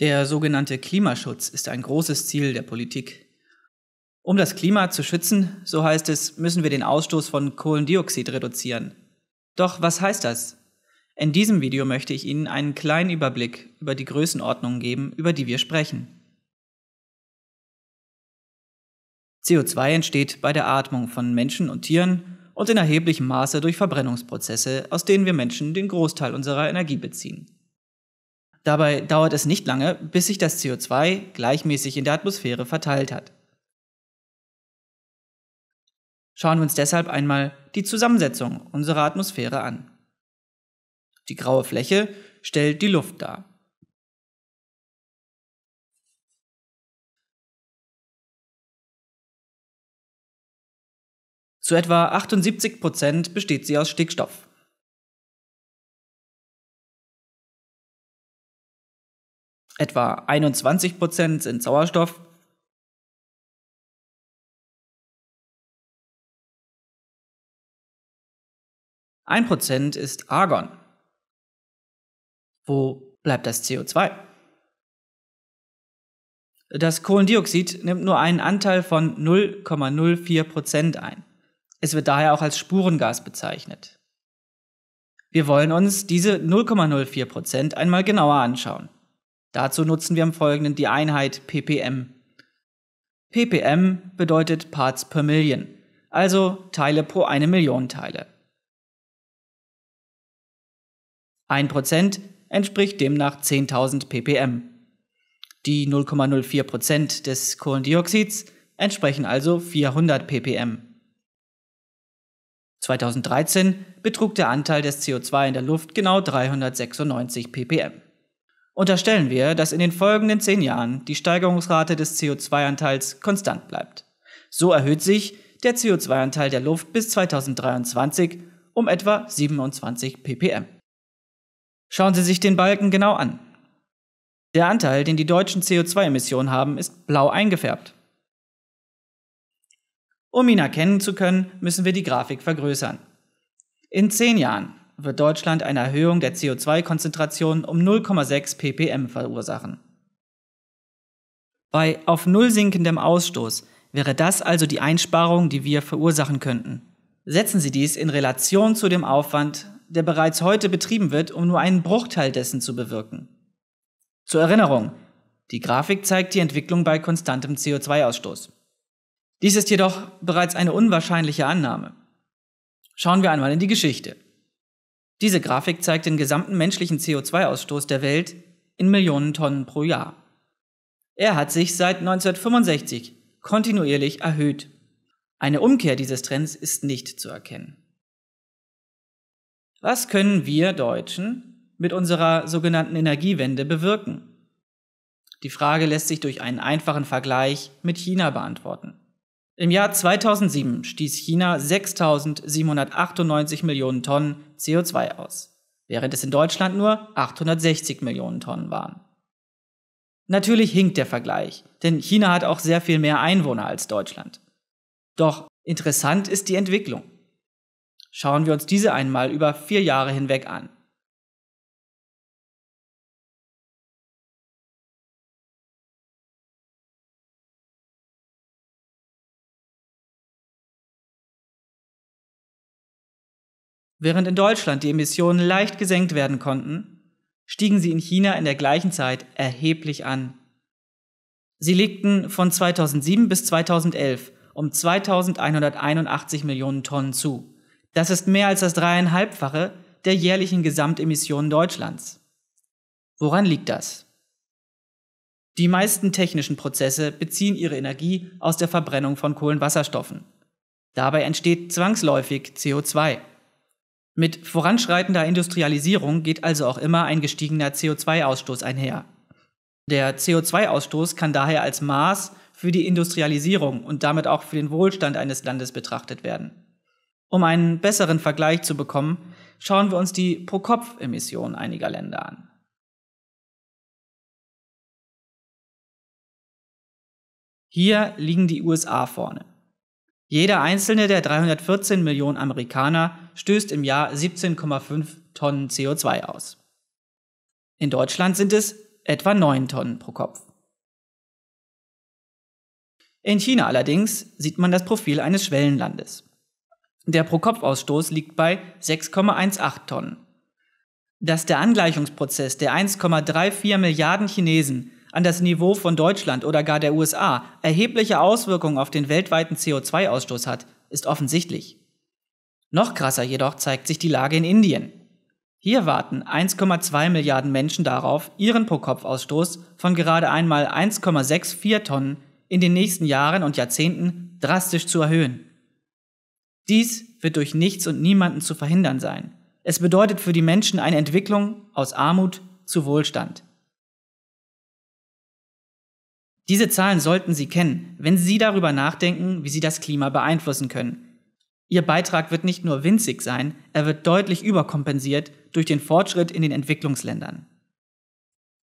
Der sogenannte Klimaschutz ist ein großes Ziel der Politik. Um das Klima zu schützen, so heißt es, müssen wir den Ausstoß von Kohlendioxid reduzieren. Doch was heißt das? In diesem Video möchte ich Ihnen einen kleinen Überblick über die Größenordnung geben, über die wir sprechen. CO2 entsteht bei der Atmung von Menschen und Tieren und in erheblichem Maße durch Verbrennungsprozesse, aus denen wir Menschen den Großteil unserer Energie beziehen. Dabei dauert es nicht lange, bis sich das CO2 gleichmäßig in der Atmosphäre verteilt hat. Schauen wir uns deshalb einmal die Zusammensetzung unserer Atmosphäre an. Die graue Fläche stellt die Luft dar. Zu etwa 78 Prozent besteht sie aus Stickstoff. Etwa 21 Prozent sind Sauerstoff, Ein Prozent ist Argon. Wo bleibt das CO2? Das Kohlendioxid nimmt nur einen Anteil von 0,04% Prozent ein. Es wird daher auch als Spurengas bezeichnet. Wir wollen uns diese 0,04% Prozent einmal genauer anschauen. Dazu nutzen wir im Folgenden die Einheit ppm. ppm bedeutet Parts per Million, also Teile pro eine Million Teile. 1% entspricht demnach 10.000 ppm. Die 0,04% des Kohlendioxids entsprechen also 400 ppm. 2013 betrug der Anteil des CO2 in der Luft genau 396 ppm unterstellen wir, dass in den folgenden zehn Jahren die Steigerungsrate des CO2-Anteils konstant bleibt. So erhöht sich der CO2-Anteil der Luft bis 2023 um etwa 27 ppm. Schauen Sie sich den Balken genau an. Der Anteil, den die deutschen CO2-Emissionen haben, ist blau eingefärbt. Um ihn erkennen zu können, müssen wir die Grafik vergrößern. In zehn Jahren wird Deutschland eine Erhöhung der CO2-Konzentration um 0,6 ppm verursachen. Bei auf Null sinkendem Ausstoß wäre das also die Einsparung, die wir verursachen könnten. Setzen Sie dies in Relation zu dem Aufwand, der bereits heute betrieben wird, um nur einen Bruchteil dessen zu bewirken. Zur Erinnerung, die Grafik zeigt die Entwicklung bei konstantem CO2-Ausstoß. Dies ist jedoch bereits eine unwahrscheinliche Annahme. Schauen wir einmal in die Geschichte. Diese Grafik zeigt den gesamten menschlichen CO2-Ausstoß der Welt in Millionen Tonnen pro Jahr. Er hat sich seit 1965 kontinuierlich erhöht. Eine Umkehr dieses Trends ist nicht zu erkennen. Was können wir Deutschen mit unserer sogenannten Energiewende bewirken? Die Frage lässt sich durch einen einfachen Vergleich mit China beantworten. Im Jahr 2007 stieß China 6.798 Millionen Tonnen CO2 aus, während es in Deutschland nur 860 Millionen Tonnen waren. Natürlich hinkt der Vergleich, denn China hat auch sehr viel mehr Einwohner als Deutschland. Doch interessant ist die Entwicklung. Schauen wir uns diese einmal über vier Jahre hinweg an. Während in Deutschland die Emissionen leicht gesenkt werden konnten, stiegen sie in China in der gleichen Zeit erheblich an. Sie legten von 2007 bis 2011 um 2181 Millionen Tonnen zu. Das ist mehr als das dreieinhalbfache der jährlichen Gesamtemissionen Deutschlands. Woran liegt das? Die meisten technischen Prozesse beziehen ihre Energie aus der Verbrennung von Kohlenwasserstoffen. Dabei entsteht zwangsläufig CO2. Mit voranschreitender Industrialisierung geht also auch immer ein gestiegener CO2-Ausstoß einher. Der CO2-Ausstoß kann daher als Maß für die Industrialisierung und damit auch für den Wohlstand eines Landes betrachtet werden. Um einen besseren Vergleich zu bekommen, schauen wir uns die Pro-Kopf-Emissionen einiger Länder an. Hier liegen die USA vorne. Jeder einzelne der 314 Millionen Amerikaner stößt im Jahr 17,5 Tonnen CO2 aus. In Deutschland sind es etwa 9 Tonnen pro Kopf. In China allerdings sieht man das Profil eines Schwellenlandes. Der Pro-Kopf-Ausstoß liegt bei 6,18 Tonnen. Dass der Angleichungsprozess der 1,34 Milliarden Chinesen an das Niveau von Deutschland oder gar der USA erhebliche Auswirkungen auf den weltweiten CO2-Ausstoß hat, ist offensichtlich. Noch krasser jedoch zeigt sich die Lage in Indien. Hier warten 1,2 Milliarden Menschen darauf, ihren Pro-Kopf-Ausstoß von gerade einmal 1,64 Tonnen in den nächsten Jahren und Jahrzehnten drastisch zu erhöhen. Dies wird durch nichts und niemanden zu verhindern sein. Es bedeutet für die Menschen eine Entwicklung aus Armut zu Wohlstand. Diese Zahlen sollten Sie kennen, wenn Sie darüber nachdenken, wie Sie das Klima beeinflussen können. Ihr Beitrag wird nicht nur winzig sein, er wird deutlich überkompensiert durch den Fortschritt in den Entwicklungsländern.